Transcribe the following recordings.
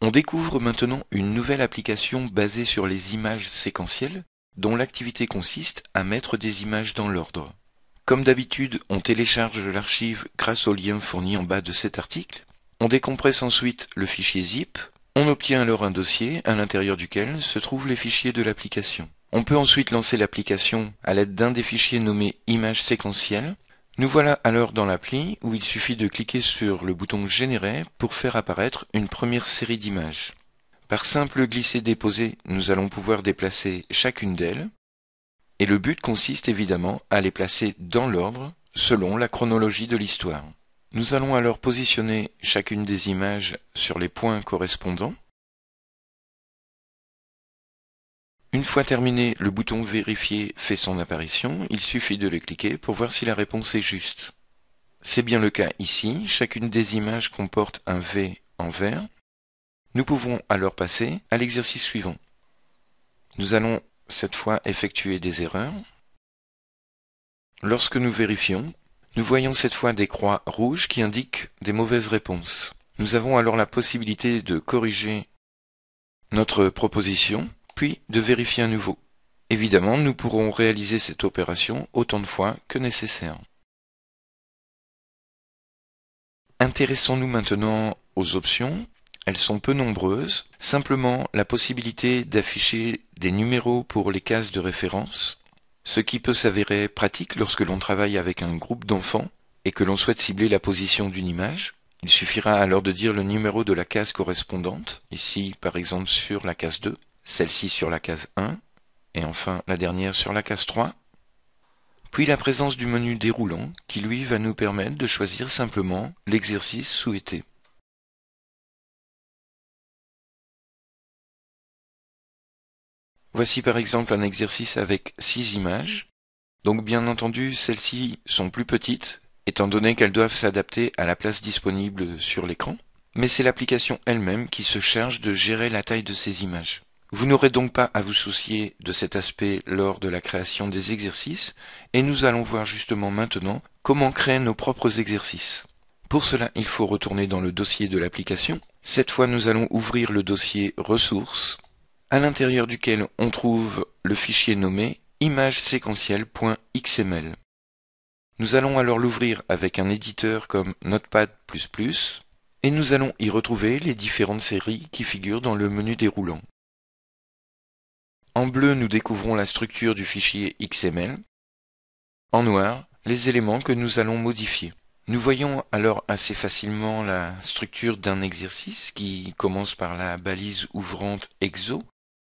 On découvre maintenant une nouvelle application basée sur les images séquentielles, dont l'activité consiste à mettre des images dans l'ordre. Comme d'habitude, on télécharge l'archive grâce au lien fourni en bas de cet article. On décompresse ensuite le fichier zip. On obtient alors un dossier à l'intérieur duquel se trouvent les fichiers de l'application. On peut ensuite lancer l'application à l'aide d'un des fichiers nommés « images séquentielles » Nous voilà alors dans l'appli où il suffit de cliquer sur le bouton Générer pour faire apparaître une première série d'images. Par simple glisser-déposer, nous allons pouvoir déplacer chacune d'elles, et le but consiste évidemment à les placer dans l'ordre selon la chronologie de l'histoire. Nous allons alors positionner chacune des images sur les points correspondants, Une fois terminé, le bouton Vérifier fait son apparition, il suffit de le cliquer pour voir si la réponse est juste. C'est bien le cas ici, chacune des images comporte un V en vert. Nous pouvons alors passer à l'exercice suivant. Nous allons cette fois effectuer des erreurs. Lorsque nous vérifions, nous voyons cette fois des croix rouges qui indiquent des mauvaises réponses. Nous avons alors la possibilité de corriger notre proposition puis de vérifier à nouveau. Évidemment, nous pourrons réaliser cette opération autant de fois que nécessaire. Intéressons-nous maintenant aux options. Elles sont peu nombreuses. Simplement la possibilité d'afficher des numéros pour les cases de référence, ce qui peut s'avérer pratique lorsque l'on travaille avec un groupe d'enfants et que l'on souhaite cibler la position d'une image. Il suffira alors de dire le numéro de la case correspondante, ici par exemple sur la case 2, celle-ci sur la case 1, et enfin la dernière sur la case 3, puis la présence du menu déroulant qui lui va nous permettre de choisir simplement l'exercice souhaité. Voici par exemple un exercice avec 6 images. Donc bien entendu, celles-ci sont plus petites, étant donné qu'elles doivent s'adapter à la place disponible sur l'écran, mais c'est l'application elle-même qui se charge de gérer la taille de ces images. Vous n'aurez donc pas à vous soucier de cet aspect lors de la création des exercices et nous allons voir justement maintenant comment créer nos propres exercices. Pour cela, il faut retourner dans le dossier de l'application. Cette fois, nous allons ouvrir le dossier ressources à l'intérieur duquel on trouve le fichier nommé imageséquentielle.xml. Nous allons alors l'ouvrir avec un éditeur comme Notepad++ et nous allons y retrouver les différentes séries qui figurent dans le menu déroulant. En bleu, nous découvrons la structure du fichier XML. En noir, les éléments que nous allons modifier. Nous voyons alors assez facilement la structure d'un exercice qui commence par la balise ouvrante EXO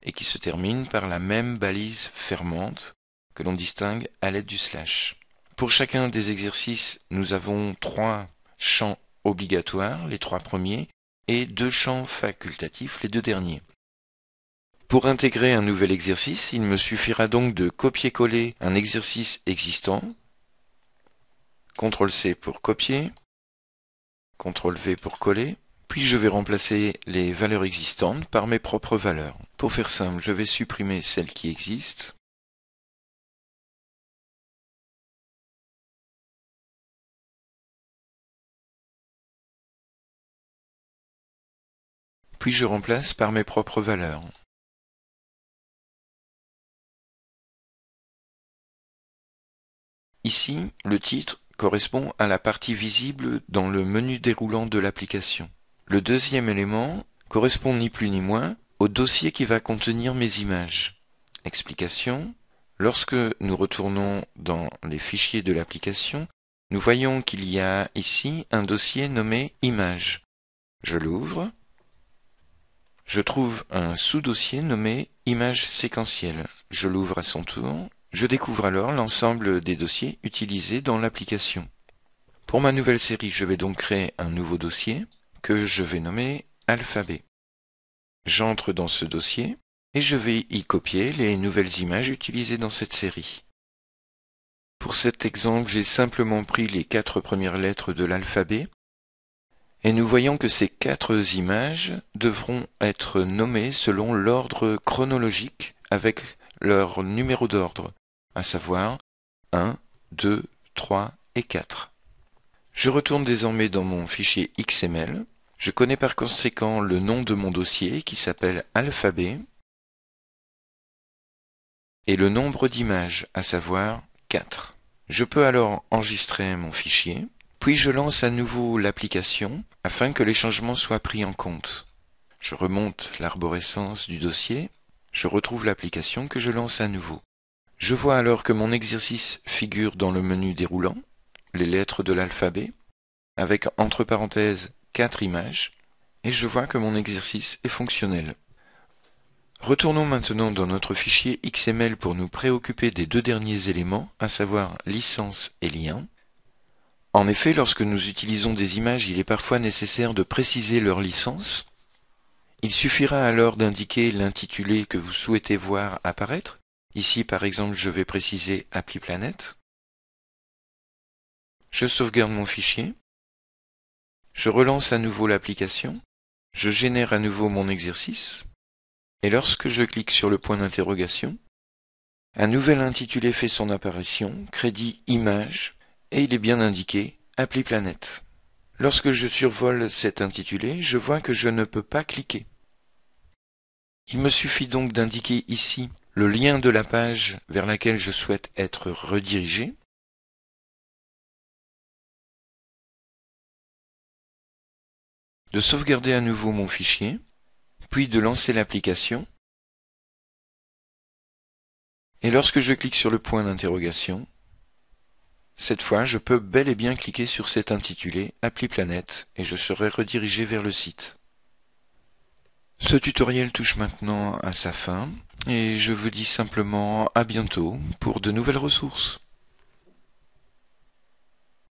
et qui se termine par la même balise fermante que l'on distingue à l'aide du slash. Pour chacun des exercices, nous avons trois champs obligatoires, les trois premiers, et deux champs facultatifs, les deux derniers. Pour intégrer un nouvel exercice, il me suffira donc de copier-coller un exercice existant. CTRL-C pour copier, CTRL-V pour coller, puis je vais remplacer les valeurs existantes par mes propres valeurs. Pour faire simple, je vais supprimer celles qui existent. Puis je remplace par mes propres valeurs. Ici, le titre correspond à la partie visible dans le menu déroulant de l'application. Le deuxième élément correspond ni plus ni moins au dossier qui va contenir mes images. Explication. Lorsque nous retournons dans les fichiers de l'application, nous voyons qu'il y a ici un dossier nommé Images. Je l'ouvre. Je trouve un sous-dossier nommé Images séquentielles. Je l'ouvre à son tour je découvre alors l'ensemble des dossiers utilisés dans l'application. Pour ma nouvelle série, je vais donc créer un nouveau dossier que je vais nommer Alphabet. J'entre dans ce dossier et je vais y copier les nouvelles images utilisées dans cette série. Pour cet exemple, j'ai simplement pris les quatre premières lettres de l'alphabet et nous voyons que ces quatre images devront être nommées selon l'ordre chronologique avec leur numéro d'ordre à savoir 1, 2, 3 et 4. Je retourne désormais dans mon fichier XML. Je connais par conséquent le nom de mon dossier qui s'appelle alphabet et le nombre d'images, à savoir 4. Je peux alors enregistrer mon fichier, puis je lance à nouveau l'application afin que les changements soient pris en compte. Je remonte l'arborescence du dossier, je retrouve l'application que je lance à nouveau. Je vois alors que mon exercice figure dans le menu déroulant, les lettres de l'alphabet, avec entre parenthèses quatre images, et je vois que mon exercice est fonctionnel. Retournons maintenant dans notre fichier XML pour nous préoccuper des deux derniers éléments, à savoir licence et lien. En effet, lorsque nous utilisons des images, il est parfois nécessaire de préciser leur licence. Il suffira alors d'indiquer l'intitulé que vous souhaitez voir apparaître Ici, par exemple, je vais préciser Appli Planète. Je sauvegarde mon fichier. Je relance à nouveau l'application. Je génère à nouveau mon exercice. Et lorsque je clique sur le point d'interrogation, un nouvel intitulé fait son apparition, crédit image, et il est bien indiqué Appli Planète. Lorsque je survole cet intitulé, je vois que je ne peux pas cliquer. Il me suffit donc d'indiquer ici le lien de la page vers laquelle je souhaite être redirigé. de sauvegarder à nouveau mon fichier, puis de lancer l'application. Et lorsque je clique sur le point d'interrogation, cette fois, je peux bel et bien cliquer sur cet intitulé Appli Planète et je serai redirigé vers le site. Ce tutoriel touche maintenant à sa fin. Et je vous dis simplement à bientôt pour de nouvelles ressources.